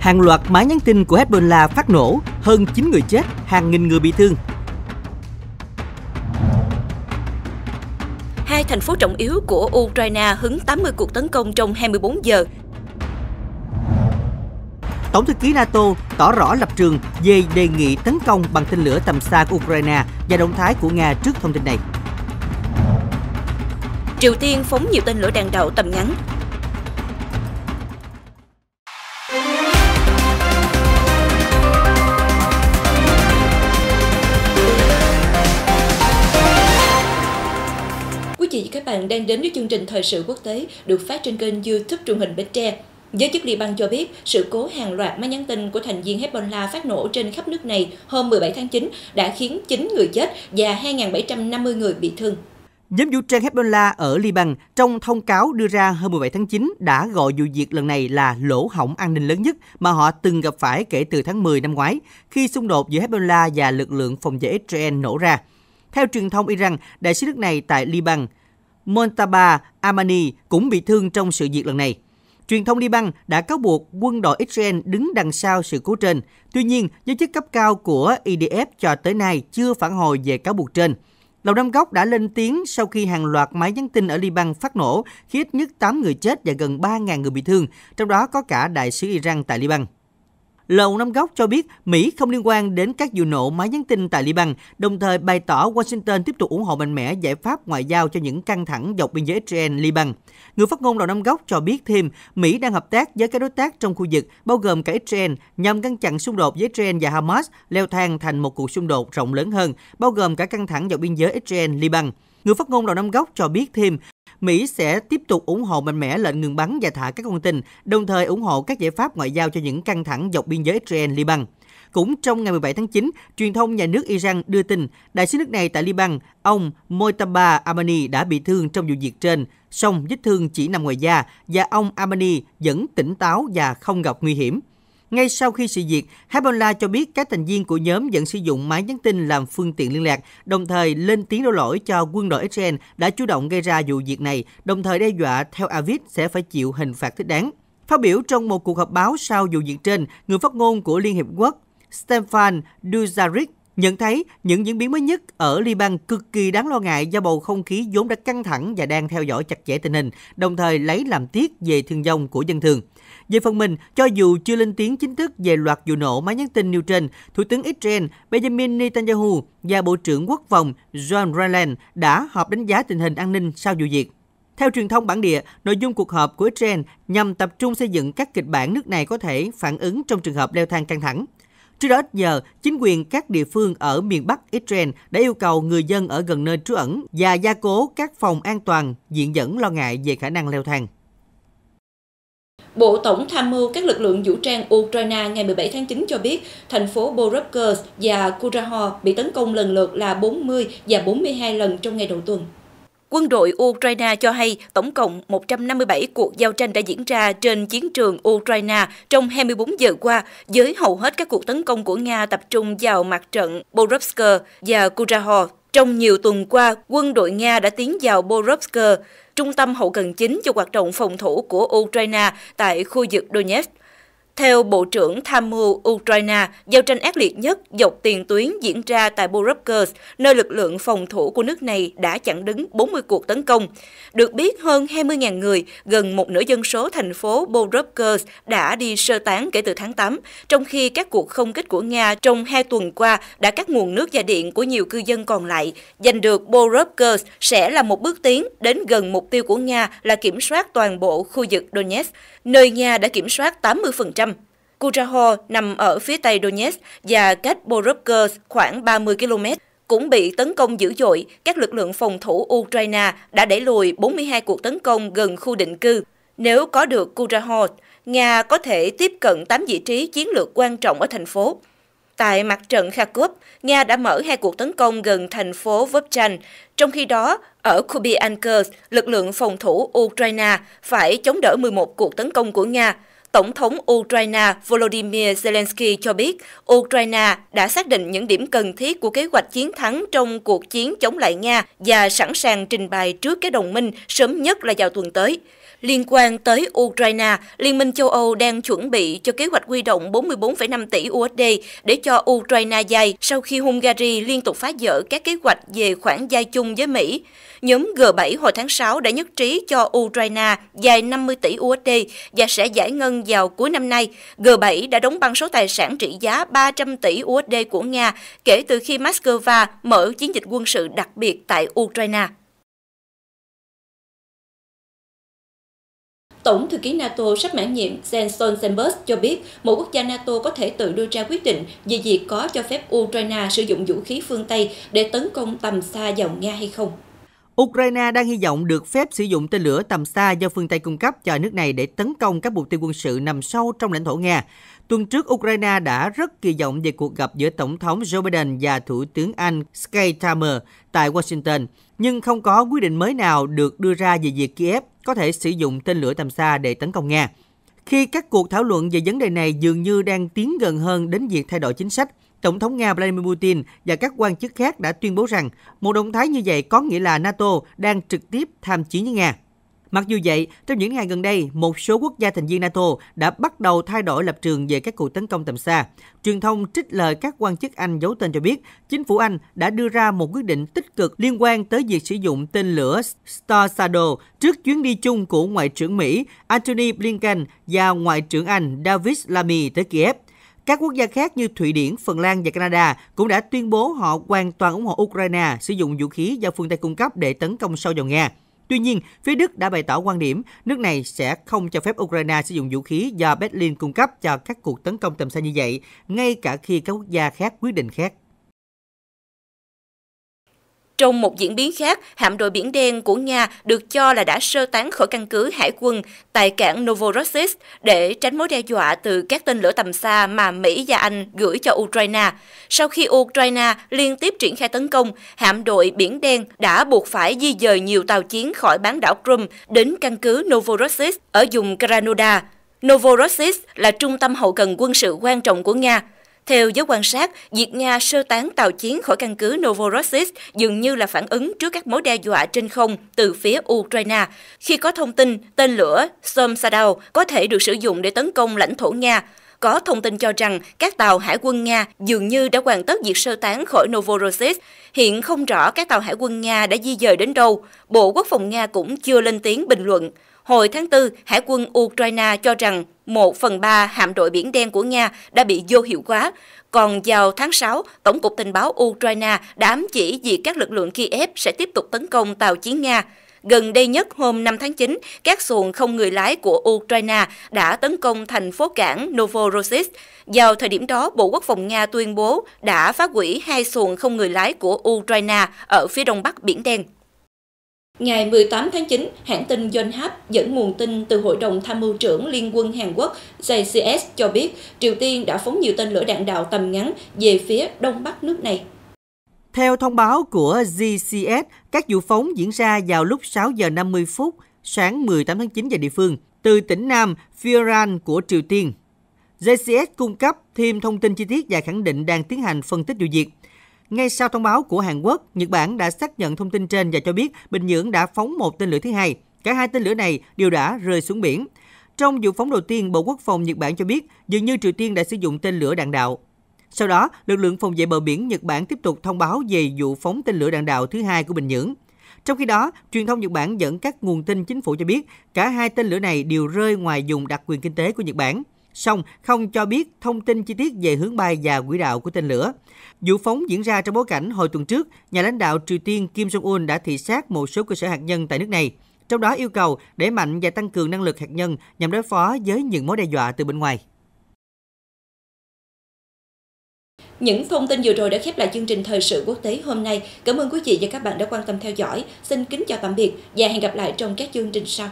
Hàng loạt máy nhắn tin của Hezbollah phát nổ, hơn 9 người chết, hàng nghìn người bị thương. Hai thành phố trọng yếu của Ukraine hứng 80 cuộc tấn công trong 24 giờ. Tổng thư ký NATO tỏ rõ lập trường về đề nghị tấn công bằng tên lửa tầm xa của Ukraine và động thái của Nga trước thông tin này. Triều Tiên phóng nhiều tên lửa đạn đạo tầm ngắn, vị và các bạn đang đến với chương trình Thời sự quốc tế được phát trên kênh youtube truyền hình Bến Tre. Giới chức Liban cho biết, sự cố hàng loạt máy nhắn tin của thành viên Hezbollah phát nổ trên khắp nước này hôm 17 tháng 9 đã khiến 9 người chết và 2.750 người bị thương. Nhóm vũ trang Hezbollah ở Liban trong thông cáo đưa ra hôm 17 tháng 9 đã gọi vụ việc lần này là lỗ hỏng an ninh lớn nhất mà họ từng gặp phải kể từ tháng 10 năm ngoái khi xung đột giữa Hezbollah và lực lượng phòng vệ Israel nổ ra. Theo truyền thông Iran, đại sứ nước này tại Liban Montaba Amani cũng bị thương trong sự việc lần này. Truyền thông Liban đã cáo buộc quân đội Israel đứng đằng sau sự cố trên. Tuy nhiên, giới chức cấp cao của IDF e cho tới nay chưa phản hồi về cáo buộc trên. Lầu Năm Góc đã lên tiếng sau khi hàng loạt máy nhắn tin ở Liban phát nổ, khiến ít nhất 8 người chết và gần 3.000 người bị thương, trong đó có cả đại sứ Iran tại Liban. Lầu Năm Góc cho biết Mỹ không liên quan đến các vụ nổ máy nhắn tin tại Liban, đồng thời bày tỏ Washington tiếp tục ủng hộ mạnh mẽ giải pháp ngoại giao cho những căng thẳng dọc biên giới Israel-Liban. Người phát ngôn Lầu Năm Góc cho biết thêm Mỹ đang hợp tác với các đối tác trong khu vực, bao gồm cả Israel, nhằm ngăn chặn xung đột với Israel và Hamas leo thang thành một cuộc xung đột rộng lớn hơn, bao gồm cả căng thẳng dọc biên giới Israel-Liban. Người phát ngôn Lầu Năm Góc cho biết thêm, Mỹ sẽ tiếp tục ủng hộ mạnh mẽ lệnh ngừng bắn và thả các con tin, đồng thời ủng hộ các giải pháp ngoại giao cho những căng thẳng dọc biên giới Israel-Liban. Cũng trong ngày 17 tháng 9, truyền thông nhà nước Iran đưa tin đại sứ nước này tại Liban, ông Mojtaba Amani đã bị thương trong vụ việc trên, song vết thương chỉ nằm ngoài da và ông Amani vẫn tỉnh táo và không gặp nguy hiểm. Ngay sau khi sự việc, Hezbollah cho biết các thành viên của nhóm vẫn sử dụng máy nhắn tin làm phương tiện liên lạc, đồng thời lên tiếng đổ lỗi cho quân đội Israel đã chủ động gây ra vụ việc này, đồng thời đe dọa theo Aviv sẽ phải chịu hình phạt thích đáng. Phát biểu trong một cuộc họp báo sau vụ việc trên, người phát ngôn của Liên Hiệp Quốc Stefan Dujarric nhận thấy những diễn biến mới nhất ở Liban cực kỳ đáng lo ngại do bầu không khí vốn đã căng thẳng và đang theo dõi chặt chẽ tình hình, đồng thời lấy làm tiếc về thương vong của dân thường. Về phần mình, cho dù chưa lên tiếng chính thức về loạt vụ nổ máy nhắn tin nêu trên, Thủ tướng Israel Benjamin Netanyahu và Bộ trưởng Quốc phòng John Rayland đã họp đánh giá tình hình an ninh sau vụ việc. Theo truyền thông bản địa, nội dung cuộc họp của Israel nhằm tập trung xây dựng các kịch bản nước này có thể phản ứng trong trường hợp leo thang căng thẳng. Trước đó ít giờ, chính quyền các địa phương ở miền Bắc Israel đã yêu cầu người dân ở gần nơi trú ẩn và gia cố các phòng an toàn diện dẫn lo ngại về khả năng leo thang. Bộ Tổng tham mưu các lực lượng vũ trang Ukraine ngày 17 tháng 9 cho biết thành phố Borovsk và Kuraho bị tấn công lần lượt là 40 và 42 lần trong ngày đầu tuần. Quân đội Ukraine cho hay tổng cộng 157 cuộc giao tranh đã diễn ra trên chiến trường Ukraine trong 24 giờ qua, với hầu hết các cuộc tấn công của Nga tập trung vào mặt trận Borovsk và Kuraho. Trong nhiều tuần qua, quân đội Nga đã tiến vào Borovsk, trung tâm hậu cần chính cho hoạt động phòng thủ của Ukraine tại khu vực Donetsk. Theo Bộ trưởng Tham mưu Ukraine, giao tranh ác liệt nhất dọc tiền tuyến diễn ra tại Borovkers, nơi lực lượng phòng thủ của nước này đã chặn đứng 40 cuộc tấn công. Được biết, hơn 20.000 người, gần một nửa dân số thành phố Borovkers đã đi sơ tán kể từ tháng 8, trong khi các cuộc không kích của Nga trong hai tuần qua đã cắt nguồn nước và điện của nhiều cư dân còn lại. Giành được Borovkers sẽ là một bước tiến đến gần mục tiêu của Nga là kiểm soát toàn bộ khu vực Donetsk, nơi Nga đã kiểm soát 80% Kuraho nằm ở phía tây Donetsk và cách Borovsk khoảng 30 km cũng bị tấn công dữ dội, các lực lượng phòng thủ Ukraine đã đẩy lùi 42 cuộc tấn công gần khu định cư. Nếu có được Kuraho, Nga có thể tiếp cận 8 vị trí chiến lược quan trọng ở thành phố. Tại mặt trận Kharkov, Nga đã mở hai cuộc tấn công gần thành phố Vovchan. Trong khi đó, ở Kupiansk, lực lượng phòng thủ Ukraine phải chống đỡ 11 cuộc tấn công của Nga. Tổng thống Ukraine Volodymyr Zelensky cho biết Ukraine đã xác định những điểm cần thiết của kế hoạch chiến thắng trong cuộc chiến chống lại Nga và sẵn sàng trình bày trước các đồng minh sớm nhất là vào tuần tới. Liên quan tới Ukraine, Liên minh châu Âu đang chuẩn bị cho kế hoạch huy động 44,5 tỷ USD để cho Ukraine dai sau khi Hungary liên tục phá dỡ các kế hoạch về khoản dai chung với Mỹ. Nhóm G7 hồi tháng 6 đã nhất trí cho Ukraine dài 50 tỷ USD và sẽ giải ngân vào cuối năm nay. G7 đã đóng băng số tài sản trị giá 300 tỷ USD của Nga kể từ khi Moscow mở chiến dịch quân sự đặc biệt tại Ukraine. Tổng thư ký NATO sắp mãn nhiệm Jens Stoltenberg cho biết mỗi quốc gia NATO có thể tự đưa ra quyết định về việc có cho phép Ukraine sử dụng vũ khí phương Tây để tấn công tầm xa vào Nga hay không. Ukraine đang hy vọng được phép sử dụng tên lửa tầm xa do phương Tây cung cấp cho nước này để tấn công các mục tiêu quân sự nằm sâu trong lãnh thổ Nga. Tuần trước, Ukraine đã rất kỳ vọng về cuộc gặp giữa Tổng thống Joe Biden và Thủ tướng Anh Sky Tamer tại Washington, nhưng không có quyết định mới nào được đưa ra về việc Kiev có thể sử dụng tên lửa tầm xa để tấn công Nga. Khi các cuộc thảo luận về vấn đề này dường như đang tiến gần hơn đến việc thay đổi chính sách, Tổng thống Nga Vladimir Putin và các quan chức khác đã tuyên bố rằng một động thái như vậy có nghĩa là NATO đang trực tiếp tham chiến với Nga. Mặc dù vậy, trong những ngày gần đây, một số quốc gia thành viên NATO đã bắt đầu thay đổi lập trường về các cuộc tấn công tầm xa. Truyền thông trích lời các quan chức Anh giấu tên cho biết, chính phủ Anh đã đưa ra một quyết định tích cực liên quan tới việc sử dụng tên lửa Star Shadow trước chuyến đi chung của Ngoại trưởng Mỹ Antony Blinken và Ngoại trưởng Anh David Lammy tới Kiev. Các quốc gia khác như Thụy Điển, Phần Lan và Canada cũng đã tuyên bố họ hoàn toàn ủng hộ Ukraine sử dụng vũ khí do phương Tây cung cấp để tấn công sâu vào Nga. Tuy nhiên, phía Đức đã bày tỏ quan điểm nước này sẽ không cho phép Ukraine sử dụng vũ khí do Berlin cung cấp cho các cuộc tấn công tầm xa như vậy, ngay cả khi các quốc gia khác quyết định khác. Trong một diễn biến khác, hạm đội Biển Đen của Nga được cho là đã sơ tán khỏi căn cứ hải quân tại cảng Novorossiysk để tránh mối đe dọa từ các tên lửa tầm xa mà Mỹ và Anh gửi cho Ukraine. Sau khi Ukraine liên tiếp triển khai tấn công, hạm đội Biển Đen đã buộc phải di dời nhiều tàu chiến khỏi bán đảo Crimea đến căn cứ Novorossiysk ở vùng Krasnodar. Novorossiysk là trung tâm hậu cần quân sự quan trọng của Nga. Theo giới quan sát, việc Nga sơ tán tàu chiến khỏi căn cứ Novorossiysk dường như là phản ứng trước các mối đe dọa trên không từ phía Ukraine, khi có thông tin tên lửa Somsadao có thể được sử dụng để tấn công lãnh thổ Nga. Có thông tin cho rằng các tàu hải quân Nga dường như đã hoàn tất việc sơ tán khỏi Novorossiysk. Hiện không rõ các tàu hải quân Nga đã di dời đến đâu. Bộ Quốc phòng Nga cũng chưa lên tiếng bình luận. Hồi tháng 4, Hải quân Ukraine cho rằng 1 phần 3 hạm đội Biển Đen của Nga đã bị vô hiệu hóa. Còn vào tháng 6, Tổng cục Tình báo Ukraine đã ám chỉ vì các lực lượng Kiev sẽ tiếp tục tấn công tàu chiến Nga. Gần đây nhất hôm 5 tháng 9, các xuồng không người lái của Ukraine đã tấn công thành phố cảng Novorossiysk. Vào thời điểm đó, Bộ Quốc phòng Nga tuyên bố đã phá hủy hai xuồng không người lái của Ukraine ở phía đông bắc Biển Đen. Ngày 18 tháng 9, hãng tin Yonhap dẫn nguồn tin từ Hội đồng Tham mưu trưởng Liên quân Hàn Quốc JCS cho biết Triều Tiên đã phóng nhiều tên lửa đạn đạo tầm ngắn về phía đông bắc nước này. Theo thông báo của JCS, các vụ phóng diễn ra vào lúc 6 giờ 50 phút sáng 18 tháng 9 giờ địa phương từ tỉnh Nam Pyongyang của Triều Tiên. JCS cung cấp thêm thông tin chi tiết và khẳng định đang tiến hành phân tích vụ việc. Ngay sau thông báo của Hàn Quốc, Nhật Bản đã xác nhận thông tin trên và cho biết Bình Nhưỡng đã phóng một tên lửa thứ hai. Cả hai tên lửa này đều đã rơi xuống biển. Trong vụ phóng đầu tiên, Bộ Quốc phòng Nhật Bản cho biết dường như Triều Tiên đã sử dụng tên lửa đạn đạo. Sau đó, lực lượng phòng vệ bờ biển Nhật Bản tiếp tục thông báo về vụ phóng tên lửa đạn đạo thứ hai của Bình Nhưỡng. Trong khi đó, truyền thông Nhật Bản dẫn các nguồn tin chính phủ cho biết cả hai tên lửa này đều rơi ngoài vùng đặc quyền kinh tế của Nhật Bản song không cho biết thông tin chi tiết về hướng bay và quỹ đạo của tên lửa. Vụ phóng diễn ra trong bối cảnh hồi tuần trước, nhà lãnh đạo Triều Tiên Kim Jong-un đã thị sát một số cơ sở hạt nhân tại nước này, trong đó yêu cầu đẩy mạnh và tăng cường năng lực hạt nhân nhằm đối phó với những mối đe dọa từ bên ngoài. Những thông tin vừa rồi đã khép lại chương trình thời sự quốc tế hôm nay. Cảm ơn quý vị và các bạn đã quan tâm theo dõi. Xin kính chào tạm biệt và hẹn gặp lại trong các chương trình sau.